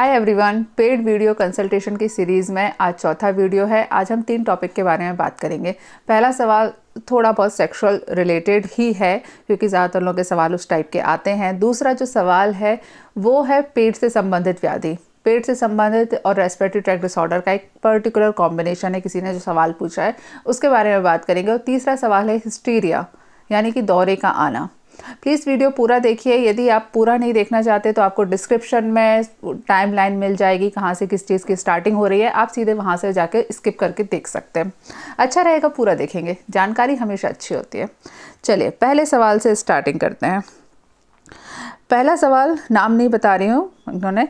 हाय everyone paid video consultation की series में आज चौथा वीडियो है आज हम तीन टॉपिक के बारे में बात करेंगे पहला सवाल थोड़ा बहुत सेक्सुअल रिलेटेड ही है क्योंकि ज़्यादातर लोगों के सवाल उस टाइप के आते हैं दूसरा जो सवाल है वो है पेट से संबंधित व्याधि पेट से संबंधित और रेस्पिरेटरी ट्रैक डिसऑर्डर का एक पर्टिकुलर कॉम्बिनेशन है किसी ने जो सवाल पूछा है उसके बारे में बात करेंगे और तीसरा सवाल है हिस्टीरिया यानी कि दौरे का आना प्लीज़ वीडियो पूरा देखिए यदि आप पूरा नहीं देखना चाहते तो आपको डिस्क्रिप्शन में टाइम लाइन मिल जाएगी कहाँ से किस चीज़ की स्टार्टिंग हो रही है आप सीधे वहाँ से जाके स्किप करके देख सकते हैं अच्छा रहेगा पूरा देखेंगे जानकारी हमेशा अच्छी होती है चलिए पहले सवाल से स्टार्टिंग करते हैं पहला सवाल नाम नहीं बता रही हूँ उन्होंने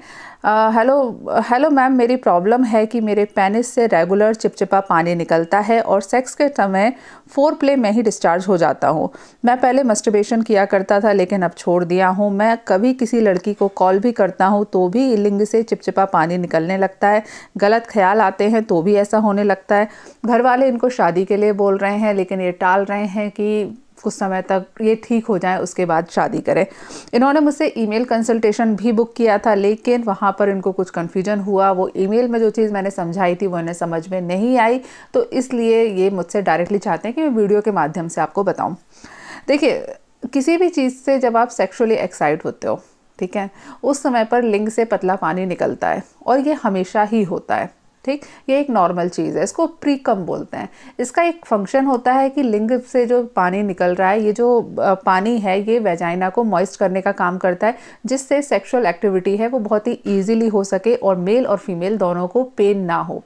हेलो हेलो मैम मेरी प्रॉब्लम है कि मेरे पेनिस से रेगुलर चिपचिपा पानी निकलता है और सेक्स के समय फोर प्ले में ही डिस्चार्ज हो जाता हूँ मैं पहले मस्टिबेशन किया करता था लेकिन अब छोड़ दिया हूँ मैं कभी किसी लड़की को कॉल भी करता हूँ तो भी लिंग से चिपचिपा पानी निकलने लगता है गलत ख्याल आते हैं तो भी ऐसा होने लगता है घर वाले इनको शादी के लिए बोल रहे हैं लेकिन ये टाल रहे हैं कि कुछ समय तक ये ठीक हो जाए उसके बाद शादी करें इन्होंने मुझसे ईमेल कंसल्टेशन भी बुक किया था लेकिन वहाँ पर इनको कुछ कन्फ्यूजन हुआ वो ईमेल में जो चीज़ मैंने समझाई थी वो इन्हें समझ में नहीं आई तो इसलिए ये मुझसे डायरेक्टली चाहते हैं कि मैं वीडियो के माध्यम से आपको बताऊँ देखिए किसी भी चीज़ से जब आप सेक्शुअली एक्साइट होते हो ठीक है उस समय पर लिंग से पतला पानी निकलता है और ये हमेशा ही होता है ठीक ये एक नॉर्मल चीज़ है इसको प्रीकम बोलते हैं इसका एक फंक्शन होता है कि लिंग से जो पानी निकल रहा है ये जो पानी है ये वेजाइना को मॉइस्ट करने का काम करता है जिससे सेक्सुअल एक्टिविटी है वो बहुत ही ईजिली हो सके और मेल और फीमेल दोनों को पेन ना हो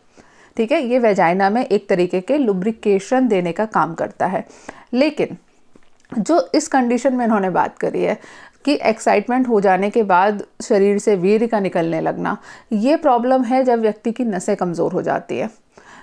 ठीक है ये वेजाइना में एक तरीके के लुब्रिकेशन देने का काम करता है लेकिन जो इस कंडीशन में इन्होंने बात करी है कि एक्साइटमेंट हो जाने के बाद शरीर से वीर का निकलने लगना ये प्रॉब्लम है जब व्यक्ति की नसें कमज़ोर हो जाती है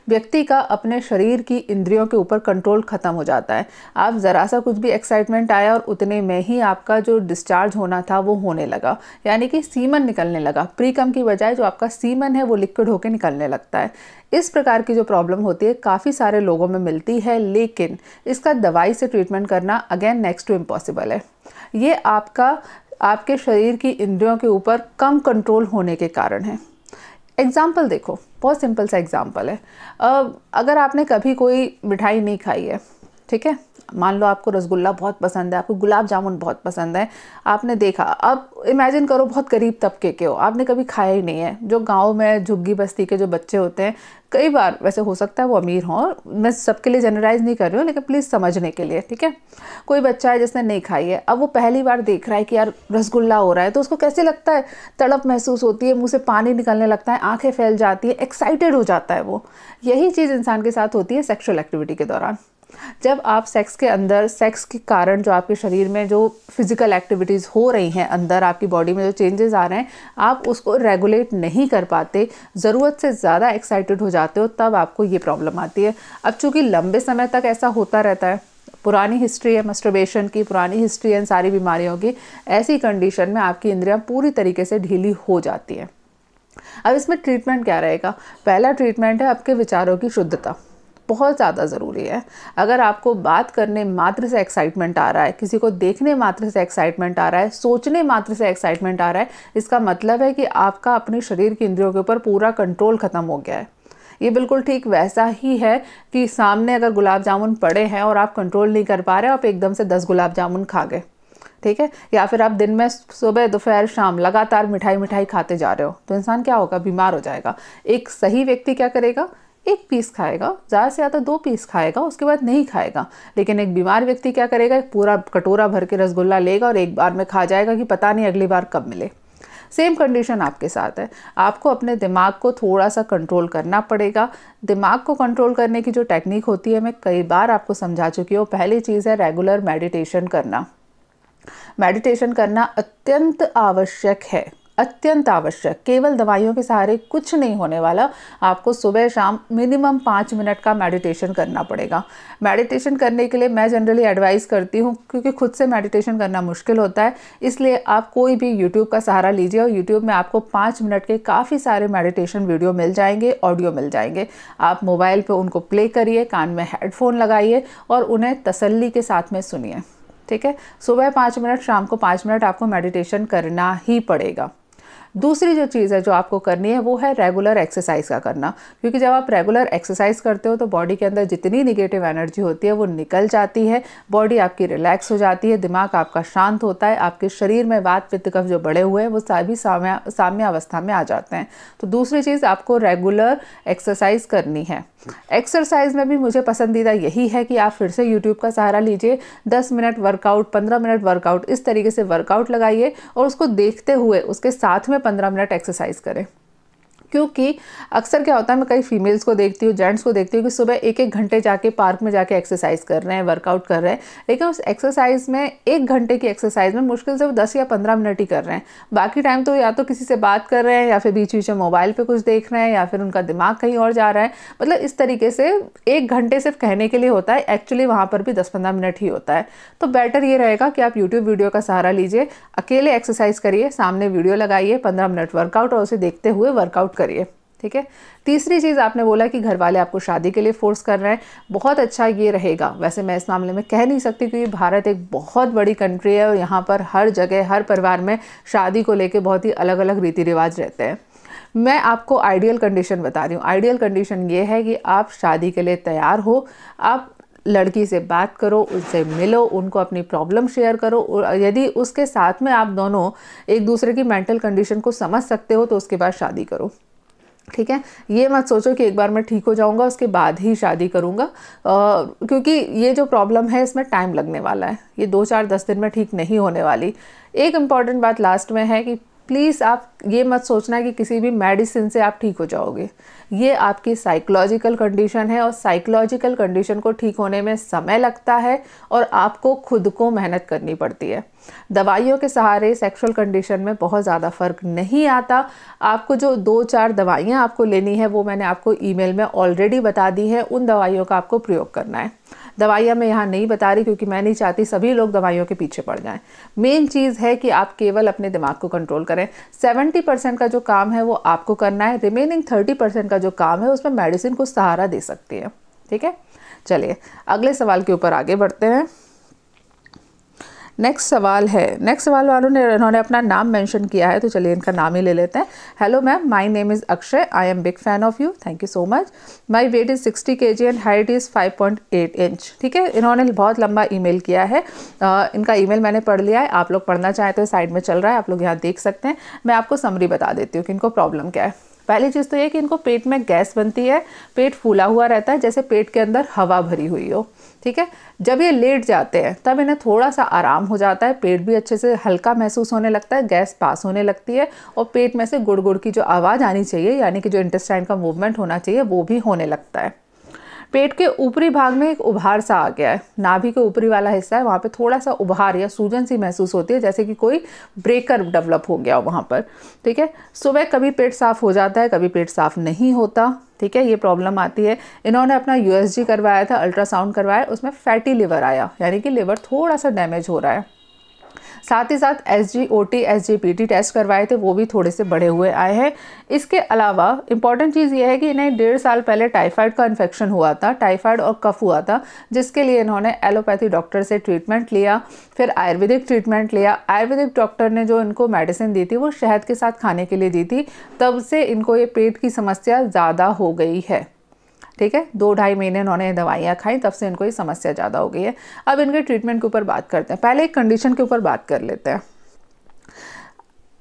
व्यक्ति का अपने शरीर की इंद्रियों के ऊपर कंट्रोल ख़त्म हो जाता है आप ज़रा सा कुछ भी एक्साइटमेंट आया और उतने में ही आपका जो डिस्चार्ज होना था वो होने लगा यानी कि सीमन निकलने लगा प्रीकम की बजाय जो आपका सीमन है वो लिक्विड होकर निकलने लगता है इस प्रकार की जो प्रॉब्लम होती है काफ़ी सारे लोगों में मिलती है लेकिन इसका दवाई से ट्रीटमेंट करना अगेन नेक्स्ट टू इम्पॉसिबल है ये आपका आपके शरीर की इंद्रियों के ऊपर कम कंट्रोल होने के कारण है एग्ज़ाम्पल देखो बहुत सिंपल सा एग्ज़ाम्पल है अगर आपने कभी कोई मिठाई नहीं खाई है ठीक है मान लो आपको रसगुल्ला बहुत पसंद है आपको गुलाब जामुन बहुत पसंद है आपने देखा अब इमेजिन करो बहुत गरीब तबके के हो आपने कभी खाया ही नहीं है जो गाँव में झुग्गी बस्ती के जो बच्चे होते हैं कई बार वैसे हो सकता है वो अमीर हों मैं सबके लिए जनरलाइज नहीं कर रही हूँ लेकिन प्लीज़ समझने के लिए ठीक है कोई बच्चा है जिसने नहीं खाई है अब वो पहली बार देख रहा है कि यार रसगुल्ला हो रहा है तो उसको कैसे लगता है तड़प महसूस होती है मुँह से पानी निकलने लगता है आंखें फैल जाती है एक्साइटेड हो जाता है वो यही चीज़ इंसान के साथ होती है सेक्शुअल एक्टिविटी के दौरान जब आप सेक्स के अंदर सेक्स के कारण जो आपके शरीर में जो फिज़िकल एक्टिविटीज़ हो रही हैं अंदर आपकी बॉडी में जो चेंजेस आ रहे हैं आप उसको रेगुलेट नहीं कर पाते ज़रूरत से ज़्यादा एक्साइटेड हो जाते हो तब आपको ये प्रॉब्लम आती है अब चूँकि लंबे समय तक ऐसा होता रहता है पुरानी हिस्ट्री है मस्टोबेशन की पुरानी हिस्ट्री है इन सारी बीमारियों की ऐसी कंडीशन में आपकी इंद्रियां पूरी तरीके से ढीली हो जाती हैं अब इसमें ट्रीटमेंट क्या रहेगा पहला ट्रीटमेंट है आपके विचारों की शुद्धता बहुत ज़्यादा ज़रूरी है अगर आपको बात करने मात्र से एक्साइटमेंट आ रहा है किसी को देखने मात्र से एक्साइटमेंट आ रहा है सोचने मात्र से एक्साइटमेंट आ रहा है इसका मतलब है कि आपका अपने शरीर की इंद्रियों के ऊपर पूरा कंट्रोल ख़त्म हो गया है ये बिल्कुल ठीक वैसा ही है कि सामने अगर गुलाब जामुन पड़े हैं और आप कंट्रोल नहीं कर पा रहे आप एकदम से दस गुलाब जामुन खा गए ठीक है या फिर आप दिन में सुबह दोपहर शाम लगातार मिठाई मिठाई खाते जा रहे हो तो इंसान क्या होगा बीमार हो जाएगा एक सही व्यक्ति क्या करेगा एक पीस खाएगा ज़्यादा से ज़्यादा दो पीस खाएगा उसके बाद नहीं खाएगा लेकिन एक बीमार व्यक्ति क्या करेगा एक पूरा कटोरा भर के रसगुल्ला लेगा और एक बार में खा जाएगा कि पता नहीं अगली बार कब मिले सेम कंडीशन आपके साथ है आपको अपने दिमाग को थोड़ा सा कंट्रोल करना पड़ेगा दिमाग को कंट्रोल करने की जो टेक्निक होती है मैं कई बार आपको समझा चुकी हूँ पहली चीज़ है रेगुलर मेडिटेशन करना मेडिटेशन करना अत्यंत आवश्यक है अत्यंत आवश्यक केवल दवाइयों के सहारे कुछ नहीं होने वाला आपको सुबह शाम मिनिमम पाँच मिनट का मेडिटेशन करना पड़ेगा मेडिटेशन करने के लिए मैं जनरली एडवाइस करती हूँ क्योंकि खुद से मेडिटेशन करना मुश्किल होता है इसलिए आप कोई भी यूट्यूब का सहारा लीजिए और यूट्यूब में आपको पाँच मिनट के काफ़ी सारे मेडिटेशन वीडियो मिल जाएंगे ऑडियो मिल जाएंगे आप मोबाइल पर उनको प्ले करिए कान में हेडफोन लगाइए और उन्हें तसल्ली के साथ में सुनिए ठीक है सुबह पाँच मिनट शाम को पाँच मिनट आपको मेडिटेशन करना ही पड़ेगा दूसरी जो चीज़ है जो आपको करनी है वो है रेगुलर एक्सरसाइज का करना क्योंकि जब आप रेगुलर एक्सरसाइज करते हो तो बॉडी के अंदर जितनी निगेटिव एनर्जी होती है वो निकल जाती है बॉडी आपकी रिलैक्स हो जाती है दिमाग आपका शांत होता है आपके शरीर में वात पित्त कफ जो बड़े हुए हैं वो सभी साम्य अवस्था में आ जाते हैं तो दूसरी चीज़ आपको रेगुलर एक्सरसाइज करनी है एक्सरसाइज में भी मुझे पसंदीदा यही है कि आप फिर से यूट्यूब का सहारा लीजिए दस मिनट वर्कआउट पंद्रह मिनट वर्कआउट इस तरीके से वर्कआउट लगाइए और उसको देखते हुए उसके साथ में पंद्रह मिनट एक्सरसाइज करें क्योंकि अक्सर क्या होता है मैं कई फीमेल्स को देखती हूँ जेंट्स को देखती हूँ कि सुबह एक एक घंटे जाके पार्क में जाके एक्सरसाइज कर रहे हैं वर्कआउट कर रहे हैं लेकिन उस एक्सरसाइज में एक घंटे की एक्सरसाइज में मुश्किल से वो दस या पंद्रह मिनट ही कर रहे हैं बाकी टाइम तो या तो किसी से बात कर रहे हैं या फिर बीच बीच में मोबाइल पर कुछ देख रहे हैं या फिर उनका दिमाग कहीं और जा रहा है मतलब इस तरीके से एक घंटे सिर्फ कहने के लिए होता है एक्चुअली वहाँ पर भी दस पंद्रह मिनट ही होता है तो बेटर ये रहेगा कि आप यूट्यूब वीडियो का सहारा लीजिए अकेले एक्सरसाइज करिए सामने वीडियो लगाइए पंद्रह मिनट वर्कआउट और उसे देखते हुए वर्कआउट करिए ठीक है तीसरी चीज़ आपने बोला कि घर वाले आपको शादी के लिए फोर्स कर रहे हैं बहुत अच्छा ये रहेगा वैसे मैं इस मामले में कह नहीं सकती क्योंकि भारत एक बहुत बड़ी कंट्री है और यहाँ पर हर जगह हर परिवार में शादी को लेकर बहुत ही अलग अलग रीति रिवाज रहते हैं मैं आपको आइडियल कंडीशन बता रही हूँ आइडियल कंडीशन ये है कि आप शादी के लिए तैयार हो आप लड़की से बात करो उनसे मिलो उनको अपनी प्रॉब्लम शेयर करो और यदि उसके साथ में आप दोनों एक दूसरे की मेंटल कंडीशन को समझ सकते हो तो उसके बाद शादी करो ठीक है ये मत सोचो कि एक बार मैं ठीक हो जाऊंगा उसके बाद ही शादी करूंगा क्योंकि ये जो प्रॉब्लम है इसमें टाइम लगने वाला है ये दो चार दस दिन में ठीक नहीं होने वाली एक इम्पॉर्टेंट बात लास्ट में है कि प्लीज़ आप ये मत सोचना कि किसी भी मेडिसिन से आप ठीक हो जाओगे ये आपकी साइकोलॉजिकल कंडीशन है और साइकोलॉजिकल कंडीशन को ठीक होने में समय लगता है और आपको खुद को मेहनत करनी पड़ती है दवाइयों के सहारे सेक्सुअल कंडीशन में बहुत ज़्यादा फ़र्क नहीं आता आपको जो दो चार दवाइयाँ आपको लेनी है वो मैंने आपको ईमेल में ऑलरेडी बता दी है उन दवाइयों का आपको प्रयोग करना है दवाइयाँ मैं यहाँ नहीं बता रही क्योंकि मैं नहीं चाहती सभी लोग दवाइयों के पीछे पड़ जाएँ मेन चीज़ है कि आप केवल अपने दिमाग को कंट्रोल करें सेवेंटी परसेंट का जो काम है वो आपको करना है रिमेनिंग थर्टी परसेंट का जो काम है उसमें मेडिसिन को सहारा दे सकती है ठीक है चलिए अगले सवाल के ऊपर आगे बढ़ते हैं नेक्स्ट सवाल है नेक्स्ट सवाल वालों ने उन्होंने अपना नाम मेंशन किया है तो चलिए इनका नाम ही ले लेते हैं hello ma'am my name is Akshay I am big fan of you thank you so much my weight is sixty K G and height is five point eight inch ठीक है इन्होंने बहुत लंबा ईमेल किया है आ, इनका ईमेल मैंने पढ़ लिया है आप लोग पढ़ना चाहें तो साइड में चल रहा है आप लोग यहाँ देख सकते हैं मैं आपको समरी बता देती हूँ कि इनको प्रॉब्लम क्या है पहली चीज़ तो ये कि इनको पेट में गैस बनती है पेट फूला हुआ रहता है जैसे पेट के अंदर हवा भरी हुई हो ठीक है जब ये लेट जाते हैं तब इन्हें थोड़ा सा आराम हो जाता है पेट भी अच्छे से हल्का महसूस होने लगता है गैस पास होने लगती है और पेट में से गुड़ गुड़ की जो आवाज़ आनी चाहिए यानी कि जो इंटेस्टाइन का मूवमेंट होना चाहिए वो भी होने लगता है पेट के ऊपरी भाग में एक उभार सा आ गया है नाभि के ऊपरी वाला हिस्सा है वहाँ पर थोड़ा सा उभार या सूजन सी महसूस होती है जैसे कि कोई ब्रेकर डेवलप हो गया हो वहाँ पर ठीक है सुबह कभी पेट साफ़ हो जाता है कभी पेट साफ़ नहीं होता ठीक है ये प्रॉब्लम आती है इन्होंने अपना यूएसजी करवाया था अल्ट्रासाउंड करवाया उसमें फैटी लिवर आया यानी कि लिवर थोड़ा सा डैमेज हो रहा है साथ ही साथ S G O T S G P T test करवाए थे वो भी थोड़े से बढ़े हुए आए हैं इसके अलावा इंपॉर्टेंट चीज़ यह है कि इन्हें डेढ़ साल पहले टाइफाइड का इन्फेक्शन हुआ था टाइफाइड और कफ हुआ था जिसके लिए इन्होंने एलोपैथी डॉक्टर से ट्रीटमेंट लिया फिर आयुर्वेदिक ट्रीटमेंट लिया आयुर्वेदिक डॉक्टर ने जो इनको मेडिसिन दी थी वो शहद के साथ खाने के लिए दी थी तब से इनको ये पेट की समस्या ज़्यादा हो गई है ठीक है दो ढाई महीने इन्होंने दवाइयाँ खाई तब से इनको ये समस्या ज़्यादा हो गई है अब इनके ट्रीटमेंट के ऊपर बात करते हैं पहले एक कंडीशन के ऊपर बात कर लेते हैं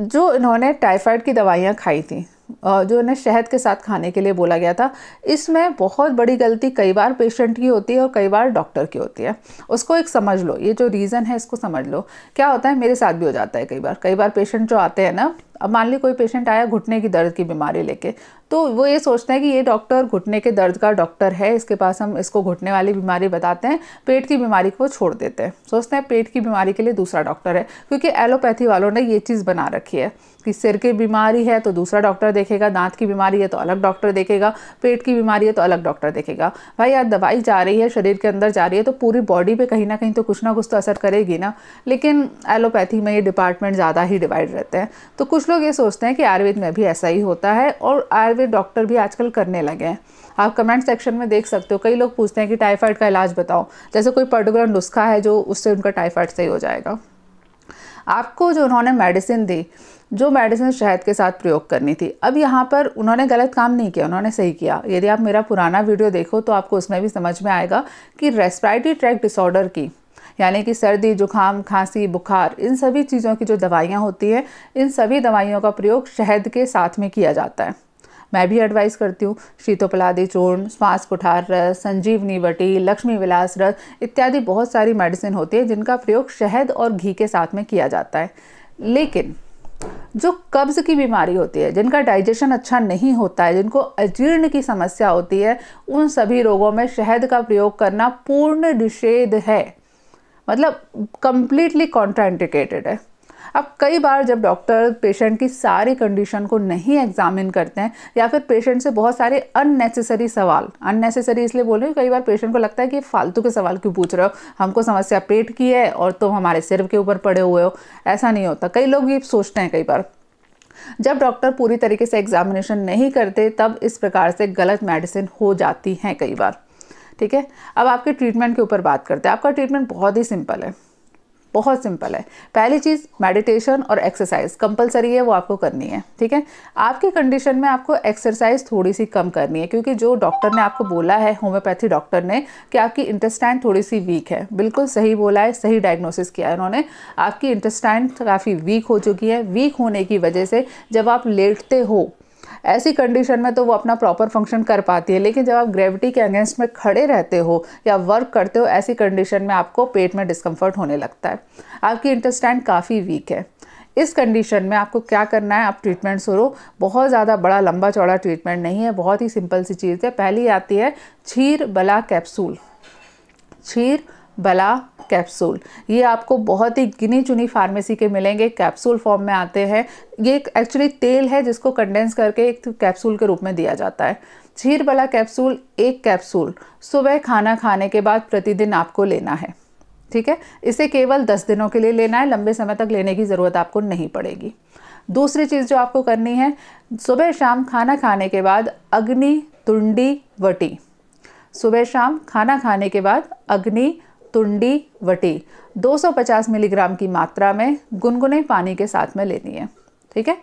जो इन्होंने टाइफाइड की दवाइयाँ खाई थी जो इन्हें शहद के साथ खाने के लिए बोला गया था इसमें बहुत बड़ी गलती कई बार पेशेंट की होती है और कई बार डॉक्टर की होती है उसको एक समझ लो ये जो रीज़न है इसको समझ लो क्या होता है मेरे साथ भी हो जाता है कई बार कई बार पेशेंट जो आते हैं ना अब मान ली कोई पेशेंट आया घुटने की दर्द की बीमारी लेके तो वो ये सोचते हैं कि ये डॉक्टर घुटने के दर्द का डॉक्टर है इसके पास हम इसको घुटने वाली बीमारी बताते हैं पेट की बीमारी को छोड़ देते हैं सोचते हैं पेट की बीमारी के लिए दूसरा डॉक्टर है क्योंकि एलोपैथी वालों ने ये चीज़ बना रखी है कि सिर की बीमारी है तो दूसरा डॉक्टर देखेगा दांत की बीमारी है तो अलग डॉक्टर देखेगा पेट की बीमारी है तो अलग डॉक्टर देखेगा भाई यार दवाई जा रही है शरीर के अंदर जा रही है तो पूरी बॉडी पर कहीं ना कहीं तो कुछ ना कुछ तो असर करेगी ना लेकिन एलोपैथी में ये डिपार्टमेंट ज़्यादा ही डिवाइड रहते हैं तो कुछ लोग ये सोचते हैं कि आयुर्वेद में भी ऐसा ही होता है और आयुर्वेद डॉक्टर भी आजकल करने लगे हैं आप कमेंट सेक्शन में देख सकते हो कई लोग पूछते हैं कि टाइफाइड का इलाज बताओ जैसे कोई पर्टिकुलर नुस्खा है जो उससे उनका टाइफाइड सही हो जाएगा आपको जो उन्होंने मेडिसिन दी जो मेडिसिन शहद के साथ प्रयोग करनी थी अब यहाँ पर उन्होंने गलत काम नहीं किया उन्होंने सही किया यदि आप मेरा पुराना वीडियो देखो तो आपको उसमें भी समझ में आएगा कि रेस्पिरेटरी ट्रैक डिसऑर्डर की यानी कि सर्दी जुकाम खांसी बुखार इन सभी चीज़ों की जो दवाइयाँ होती हैं इन सभी दवाइयों का प्रयोग शहद के साथ में किया जाता है मैं भी एडवाइस करती हूँ शीतोपलादी चूर्ण श्वास कुठार रस संजीवनी बटी लक्ष्मी विलास रस इत्यादि बहुत सारी मेडिसिन होती है जिनका प्रयोग शहद और घी के साथ में किया जाता है लेकिन जो कब्ज़ की बीमारी होती है जिनका डाइजेशन अच्छा नहीं होता है जिनको अजीर्ण की समस्या होती है उन सभी रोगों में शहद का प्रयोग करना पूर्ण निषेध है मतलब कम्प्लीटली कॉन्ट्राइंडिकेटेड है अब कई बार जब डॉक्टर पेशेंट की सारी कंडीशन को नहीं एग्जामिन करते हैं या फिर पेशेंट से बहुत सारे अननेसेसरी सवाल अननेसेसरी इसलिए बोल रहे हैं कई बार पेशेंट को लगता है कि फालतू के सवाल क्यों पूछ रहे हो हमको समस्या पेट की है और तुम तो हमारे सिर के ऊपर पड़े हुए हो ऐसा नहीं होता कई लोग ये सोचते हैं कई बार जब डॉक्टर पूरी तरीके से एग्जामिनेशन नहीं करते तब इस प्रकार से गलत मेडिसिन हो जाती हैं कई बार ठीक है अब आपके ट्रीटमेंट के ऊपर बात करते हैं आपका ट्रीटमेंट बहुत ही सिंपल है बहुत सिंपल है पहली चीज़ मेडिटेशन और एक्सरसाइज कंपलसरी है वो आपको करनी है ठीक है आपकी कंडीशन में आपको एक्सरसाइज थोड़ी सी कम करनी है क्योंकि जो डॉक्टर ने आपको बोला है होम्योपैथी डॉक्टर ने कि आपकी इंटेस्टाइन थोड़ी सी वीक है बिल्कुल सही बोला है सही डायग्नोसिस किया है उन्होंने आपकी इंटेस्टाइन काफ़ी वीक हो चुकी है वीक होने की वजह से जब आप लेटते हो ऐसी कंडीशन में तो वो अपना प्रॉपर फंक्शन कर पाती है लेकिन जब आप ग्रेविटी के अगेंस्ट में खड़े रहते हो या वर्क करते हो ऐसी कंडीशन में आपको पेट में डिस्कम्फर्ट होने लगता है आपकी इंटरस्टैंड काफ़ी वीक है इस कंडीशन में आपको क्या करना है आप ट्रीटमेंट शुरू बहुत ज़्यादा बड़ा लंबा चौड़ा ट्रीटमेंट नहीं है बहुत ही सिंपल सी चीज़ है पहली आती है छीर बला कैप्सूल छीर बला कैप्सूल ये आपको बहुत ही गिनी चुनी फार्मेसी के मिलेंगे कैप्सूल फॉर्म में आते हैं ये एक एक्चुअली तेल है जिसको कंडेंस करके एक कैप्सूल के रूप में दिया जाता है झीर बला कैप्सूल एक कैप्सूल सुबह खाना खाने के बाद प्रतिदिन आपको लेना है ठीक है इसे केवल दस दिनों के लिए लेना है लंबे समय तक लेने की ज़रूरत आपको नहीं पड़ेगी दूसरी चीज़ जो आपको करनी है सुबह शाम खाना खाने के बाद अग्नि तुंडी वटी सुबह शाम खाना खाने के बाद अग्नि तुंडी वटी 250 मिलीग्राम की मात्रा में गुनगुने पानी के साथ में लेनी है ठीक है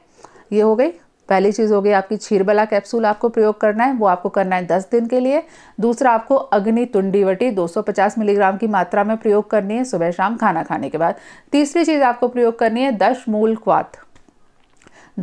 ये हो गई पहली चीज़ हो गई आपकी छीरबला कैप्सूल आपको प्रयोग करना है वो आपको करना है दस दिन के लिए दूसरा आपको अग्नि तुंडीवटी 250 मिलीग्राम की मात्रा में प्रयोग करनी है सुबह शाम खाना खाने के बाद तीसरी चीज़ आपको प्रयोग करनी है दशमूल क्वात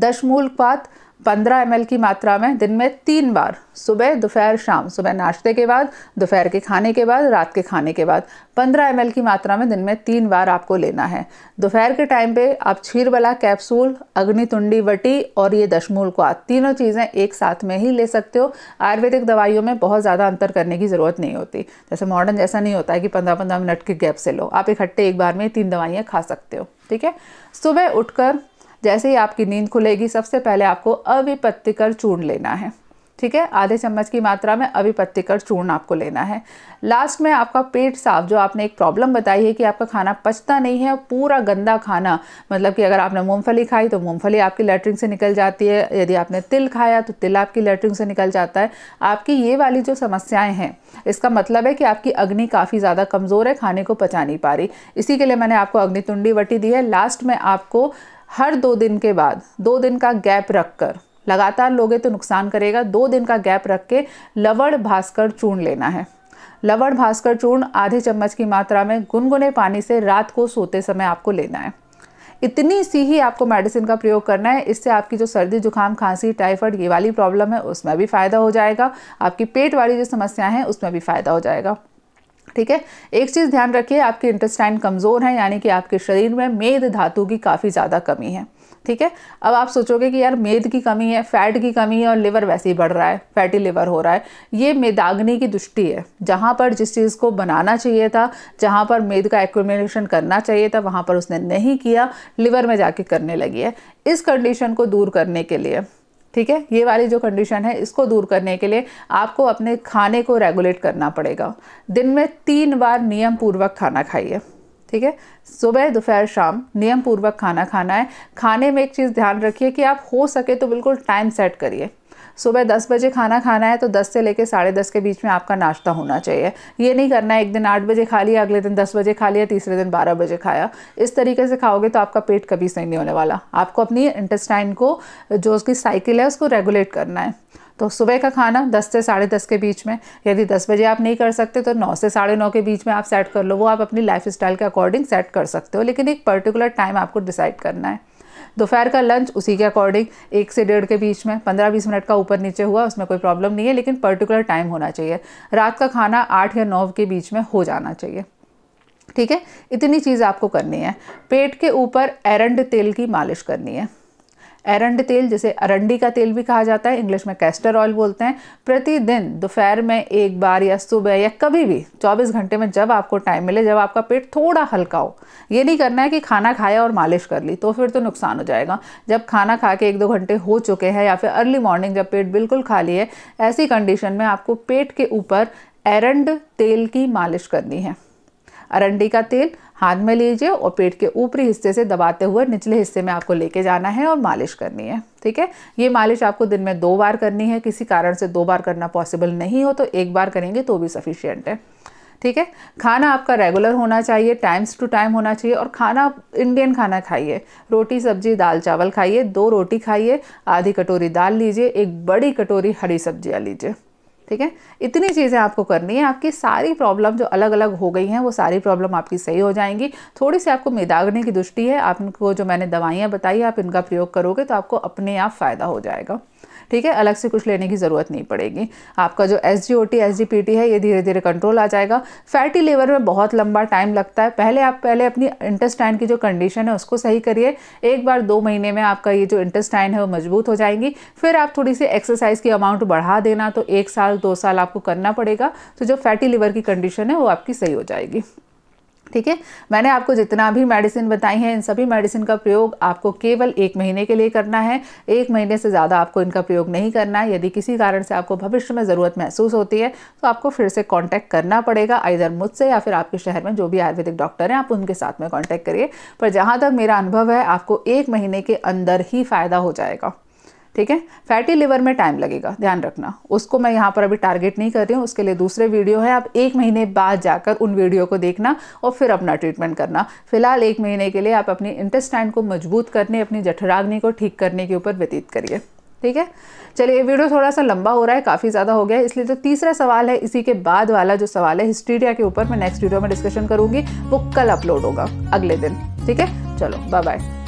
दशमूल क्वात पंद्रह एम की मात्रा में दिन में तीन बार सुबह दोपहर शाम सुबह नाश्ते के बाद दोपहर के खाने के बाद रात के खाने के बाद पंद्रह एम की मात्रा में दिन में तीन बार आपको लेना है दोपहर के टाइम पे आप छीर वाला कैप्सूल अग्नितुंडी वटी और ये दशमूल को आप तीनों चीज़ें एक साथ में ही ले सकते हो आयुर्वेदिक दवाइयों में बहुत ज़्यादा अंतर करने की ज़रूरत नहीं होती जैसे मॉडर्न जैसा नहीं होता है कि पंद्रह पंद्रह मिनट के गैप से लो आप इकट्ठे एक बार में तीन दवाइयाँ खा सकते हो ठीक है सुबह उठकर जैसे ही आपकी नींद खुलेगी सबसे पहले आपको अविपत्तिकर चूर्ण लेना है ठीक है आधे चम्मच की मात्रा में अविपत्तिकर चूर्ण आपको लेना है लास्ट में आपका पेट साफ जो आपने एक प्रॉब्लम बताई है कि आपका खाना पचता नहीं है पूरा गंदा खाना मतलब कि अगर आपने मूंगफली खाई तो मूंगफली आपकी लेटरिन से निकल जाती है यदि आपने तिल खाया तो तिल आपकी लेटरिन से निकल जाता है आपकी ये वाली जो समस्याएँ हैं इसका मतलब है कि आपकी अग्नि काफ़ी ज़्यादा कमज़ोर है खाने को पचा नहीं पा रही इसी के लिए मैंने आपको अग्नि तुंडी वटी दी है लास्ट में आपको हर दो दिन के बाद दो दिन का गैप रख कर लगातार लोगे तो नुकसान करेगा दो दिन का गैप रख के लवड़ भास्कर चूर्ण लेना है लवड़ भास्कर चूर्ण आधे चम्मच की मात्रा में गुनगुने पानी से रात को सोते समय आपको लेना है इतनी सी ही आपको मेडिसिन का प्रयोग करना है इससे आपकी जो सर्दी जुकाम खांसी टाइफाइड ये वाली प्रॉब्लम है उसमें भी फ़ायदा हो जाएगा आपकी पेट वाली जो समस्याएं हैं उसमें भी फ़ायदा हो जाएगा ठीक है एक चीज़ ध्यान रखिए आपके इंटेस्टाइन कमज़ोर हैं यानी कि आपके शरीर में मेद धातु की काफ़ी ज़्यादा कमी है ठीक है अब आप सोचोगे कि यार मेद की कमी है फैट की कमी है और लिवर वैसे ही बढ़ रहा है फैटी लिवर हो रहा है ये मेदाग्नि की दुष्टि है जहाँ पर जिस चीज़ को बनाना चाहिए था जहाँ पर मेद का एक्यूमिनेशन करना चाहिए था वहाँ पर उसने नहीं किया लिवर में जाके करने लगी है इस कंडीशन को दूर करने के लिए ठीक है ये वाली जो कंडीशन है इसको दूर करने के लिए आपको अपने खाने को रेगुलेट करना पड़ेगा दिन में तीन बार नियम पूर्वक खाना खाइए ठीक है सुबह दोपहर शाम नियम पूर्वक खाना खाना है खाने में एक चीज़ ध्यान रखिए कि आप हो सके तो बिल्कुल टाइम सेट करिए सुबह दस बजे खाना खाना है तो दस से लेकर साढ़े दस के बीच में आपका नाश्ता होना चाहिए ये नहीं करना है एक दिन आठ बजे खा लिया अगले दिन दस बजे खा लिया तीसरे दिन बारह बजे खाया इस तरीके से खाओगे तो आपका पेट कभी सही नहीं होने वाला आपको अपनी इंटेस्टाइन को जो उसकी साइकिल है उसको रेगुलेट करना है तो सुबह का खाना दस से साढ़े दस के बीच में यदि दस बजे आप नहीं कर सकते तो नौ से साढ़े नौ के बीच में आप सेट कर लो वो आप अपनी लाइफ स्टाइल के अकॉर्डिंग सेट कर सकते हो लेकिन एक पर्टिकुलर टाइम आपको डिसाइड करना है दोपहर का लंच उसी के अकॉर्डिंग एक से डेढ़ के बीच में पंद्रह बीस मिनट का ऊपर नीचे हुआ उसमें कोई प्रॉब्लम नहीं है लेकिन पर्टिकुलर टाइम होना चाहिए रात का खाना आठ या नौ के बीच में हो जाना चाहिए ठीक है इतनी चीज़ आपको करनी है पेट के ऊपर एरंड तेल की मालिश करनी है एरंड तेल जिसे अरंडी का तेल भी कहा जाता है इंग्लिश में कैस्टर ऑयल बोलते हैं प्रतिदिन दोपहर में एक बार या सुबह या कभी भी 24 घंटे में जब आपको टाइम मिले जब आपका पेट थोड़ा हल्का हो ये नहीं करना है कि खाना खाया और मालिश कर ली तो फिर तो नुकसान हो जाएगा जब खाना खा के एक दो घंटे हो चुके हैं या फिर अर्ली मॉर्निंग जब पेट बिल्कुल खाली है ऐसी कंडीशन में आपको पेट के ऊपर एरंड तेल की मालिश करनी है अरंडी का तेल हाथ में लीजिए और पेट के ऊपरी हिस्से से दबाते हुए निचले हिस्से में आपको लेके जाना है और मालिश करनी है ठीक है ये मालिश आपको दिन में दो बार करनी है किसी कारण से दो बार करना पॉसिबल नहीं हो तो एक बार करेंगे तो भी सफिशियंट है ठीक है खाना आपका रेगुलर होना चाहिए टाइम्स टू टाइम होना चाहिए और खाना इंडियन खाना खाइए रोटी सब्जी दाल चावल खाइए दो रोटी खाइए आधी कटोरी दाल लीजिए एक बड़ी कटोरी हरी सब्जियाँ लीजिए ठीक है इतनी चीज़ें आपको करनी है आपकी सारी प्रॉब्लम जो अलग अलग हो गई हैं वो सारी प्रॉब्लम आपकी सही हो जाएंगी थोड़ी सी आपको मेदागने की दृष्टि है आपको जो मैंने दवाइयाँ बताई आप इनका प्रयोग करोगे तो आपको अपने आप फ़ायदा हो जाएगा ठीक है अलग से कुछ लेने की ज़रूरत नहीं पड़ेगी आपका जो S G O T S G P T है ये धीरे धीरे कंट्रोल आ जाएगा फैटी लीवर में बहुत लंबा टाइम लगता है पहले आप पहले अपनी इंटेस्टाइन की जो कंडीशन है उसको सही करिए एक बार दो महीने में आपका ये जो इंटेस्टाइन है वो मजबूत हो जाएंगी फिर आप थोड़ी सी एक्सरसाइज की अमाउंट बढ़ा देना तो एक साल दो साल आपको करना पड़ेगा तो जो फैटी लीवर की कंडीशन है वो आपकी सही हो जाएगी ठीक है मैंने आपको जितना भी मेडिसिन बताई हैं इन सभी मेडिसिन का प्रयोग आपको केवल एक महीने के लिए करना है एक महीने से ज़्यादा आपको इनका प्रयोग नहीं करना है यदि किसी कारण से आपको भविष्य में ज़रूरत महसूस होती है तो आपको फिर से कॉन्टैक्ट करना पड़ेगा इधर मुझसे या फिर आपके शहर में जो भी आयुर्वेदिक डॉक्टर हैं आप उनके साथ में कॉन्टैक्ट करिए पर जहाँ तक मेरा अनुभव है आपको एक महीने के अंदर ही फ़ायदा हो जाएगा ठीक है फैटी लिवर में टाइम लगेगा ध्यान रखना उसको मैं यहाँ पर अभी टारगेट नहीं कर रही हूँ उसके लिए दूसरे वीडियो है आप एक महीने बाद जाकर उन वीडियो को देखना और फिर अपना ट्रीटमेंट करना फिलहाल एक महीने के लिए आप अपनी इंटेस्टाइन को मजबूत करने अपनी जठराग्नि को ठीक करने के ऊपर व्यतीत करिए ठीक है चलिए ये वीडियो थोड़ा सा लंबा हो रहा है काफ़ी ज़्यादा हो गया है इसलिए जो तो तीसरा सवाल है इसी के बाद वाला जो सवाल है हिस्टीरिया के ऊपर मैं नेक्स्ट वीडियो में डिस्कशन करूँगी वो कल अपलोड होगा अगले दिन ठीक है चलो बाय बाय